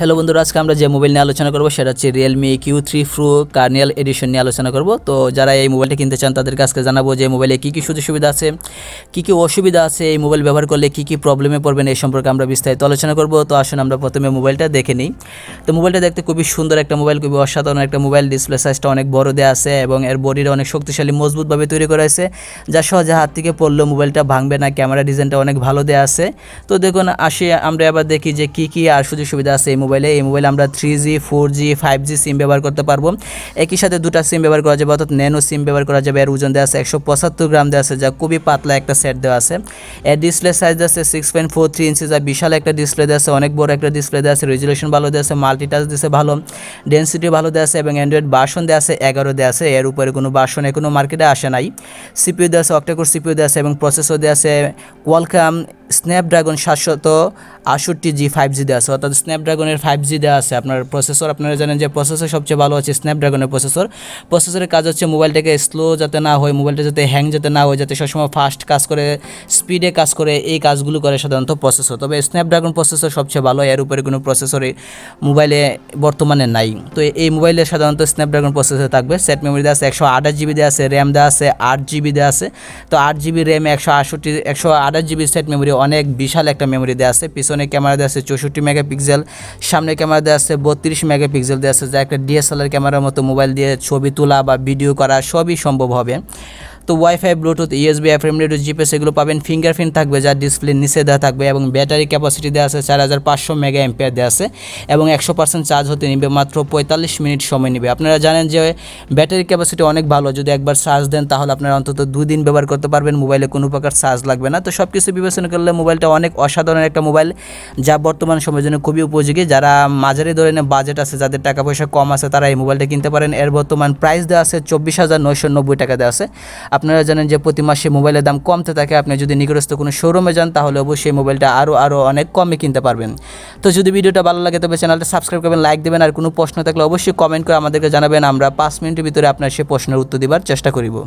hello বন্ধুরা আজকে আমরা যে মোবাইল নিয়ে আলোচনা করবো সেটা হচ্ছে Realme Q three Pro Carnival edition নিয়ে আলোচনা করবো তো যারা এই মোবাইলটা কিনতে চান তাদের কাছকে জানাবো যে মোবাইলে কী কী সুযোগ সুবিধা আছে কী কী অসুবিধা আছে এই মোবাইল ব্যবহার করলে কী কী প্রবলেমে পড়বেন এই সম্পর্কে আমরা বিস্তারিত আলোচনা করবো তো আসুন আমরা প্রথমে মোবাইলটা দেখে নিই তো মোবাইলটা দেখতে খুবই সুন্দর একটা মোবাইল খুবই অসাধারণ একটা মোবাইল ডিসপ্লে সাইজটা অনেক বড় দেওয়া আছে এবং এর বডিটা অনেক শক্তিশালী মজবুতভাবে তৈরি করা হয়েছে যা সহজে হাত থেকে পড়লেও মোবাইলটা ভাঙবে না ক্যামেরা ডিজাইনটা অনেক ভালো দেওয়া আছে তো দেখুন আসে আমরা এবার দেখি যে কী কী আর সুযোগ সুবিধা আছে এই মোবাইলে এই মোবাইলে আমরা three G four G five G SIM ব্যবহার করতে পারবো একই সাথে দুটা সিম ব্যবহার করা যাবে অর্থাৎ ন্যানো সিম ব্যবহার করা যাবে এর ওজন দেওয়া আছে একশো পঁচাত্তর গ্রাম দেওয়া আছে যা খুবই পাতলা একটা সেট দেওয়া আছে এর ডিসপ্লে সাইজ আছে six point four three inch যা বিশাল একটা ডিসপ্লে দেওয়া আছে অনেক বড় একটা ডিসপ্লে দেওয়া আছে রেজুলেশন ভালো দেওয়া আছে মাল্টিটাচ দিয়েছে ভালো ডেন্সিটি ভালো দেওয়া আছে এবং অ্যান্ড্রয়েড বাসন দেওয়া আছে এগারো দেওয়া আছে এর উপরে কোনো বাসন এখনো মার্কেটে আসে নাই সিপিউ দেওয়া আছে অক্টাকোর সিপিউ দেওয়া আছে এবং প্রসেসর দেওয়া আছে কোয়ালকাম স্ন্যাপড্রাগন সাতশত আষট্টি জি ফাইভ জি দেওয়া আছে অর্থাৎ স্ন্যাপড্রাগনের ফাইভ জি দেওয়া আছে আপনার প্রসেসর আপনারা জানেন যে প্রসেসর সবচেয়ে ভালো আছে স্ন্যাপড্রাগনের প্রসেসর প্রসেসরের কাজ হচ্ছে মোবাইলটাকে স্লো যাতে না হয় মোবাইলটা যাতে হ্যাং যাতে না হয় যাতে সবসময় ফাস্ট কাজ করে স্পিডে কাজ করে এই কাজগুলো করে সাধারণত প্রসেসর তবে স্ন্যাপড্রাগন প্রসেসর সবচেয়ে ভালো এর উপরে কোনো প্রসেসরে মোবাইলে বর্তমানে নাই তো এই মোবাইলে সাধারণত স্ন্যাপড্রাগন প্রসেসর থাকবে সেট মেমোরি দেওয়া আছে একশো আঠাশ জিবি দেওয়া আছে র্যাম দেওয়া আছে আট জিবি দেওয়া আছে তো আট জিবি র্যাম একশো আষট্টি একশো আঠাশ জিবি সেট মেমোরি অনেক বিশাল একটা মেমোরি দেওয়া আছে পিছনে ক্যামেরা দেওয়া আছে চৌষট্টি মেগাপিক্সেল সামনে ক্যামেরা দেওয়া আছে বত্রিশ মেগাপিক্সেল দেওয়া আছে যা একটা ডিএসএলআর ক্যামেরার মতো মোবাইল দিয়ে ছবি তোলা বা ভিডিও করা সবই সম্ভব হবে তো WiFi Bluetooth USB FM radio জিপে সেগুলো পাবেন ফিঙ্গারপ্রিন্ট থাকবে যার ডিসপ্লে নিচে দেওয়া থাকবে এবং ব্যাটারি ক্যাপাসিটি দেওয়া আছে চার হাজার পাঁচশো মেগা এম্পিয়ার দেওয়া আছে এবং একশো পার্সেন্ট চার্জ হতে নিবে মাত্র পঁয়তাল্লিশ মিনিট সময় নেবে আপনারা জানেন যে ব্যাটারি ক্যাপাসিটি অনেক ভালো যদি একবার চার্জ দেন তাহলে আপনারা অন্তত দুদিন ব্যবহার করতে পারবেন মোবাইলে কোনো প্রকার চার্জ লাগবে না তো সব কিছু বিবেচনা করলে মোবাইলটা অনেক অসাধারণ একটা মোবাইল যা বর্তমান সময়ের জন্য খুবই উপযোগী যারা মাঝারি ধরনের বাজেট আছে যাদের টাকা পয়সা কম আছে তারা এই মোবাইলটা কিনতে পারেন এর বর্তমান প্রাইস দেওয়া আছে চব্বিশ হাজার নয়শো নব্বই টাকা দেওয়া আছে আপনারা জানেন যে প্রতি মাসে মোবাইলের দাম কমতে থাকে আপনি যদি নিকটস্থ কোনো শোরুমে যান তাহলে অবশ্যই মোবাইলটা আরও আরও অনেক কমে কিনতে পারবেন তো যদি ভিডিওটা ভালো লাগে তবে চ্যানেলটা সাবস্ক্রাইব করবেন লাইক দেবেন আর কোনো প্রশ্ন থাকলে অবশ্যই কমেন্ট করে আমাদেরকে জানাবেন আমরা পাঁচ মিনিটের ভিতরে আপনার সে প্রশ্নের উত্তর দেবার চেষ্টা করিব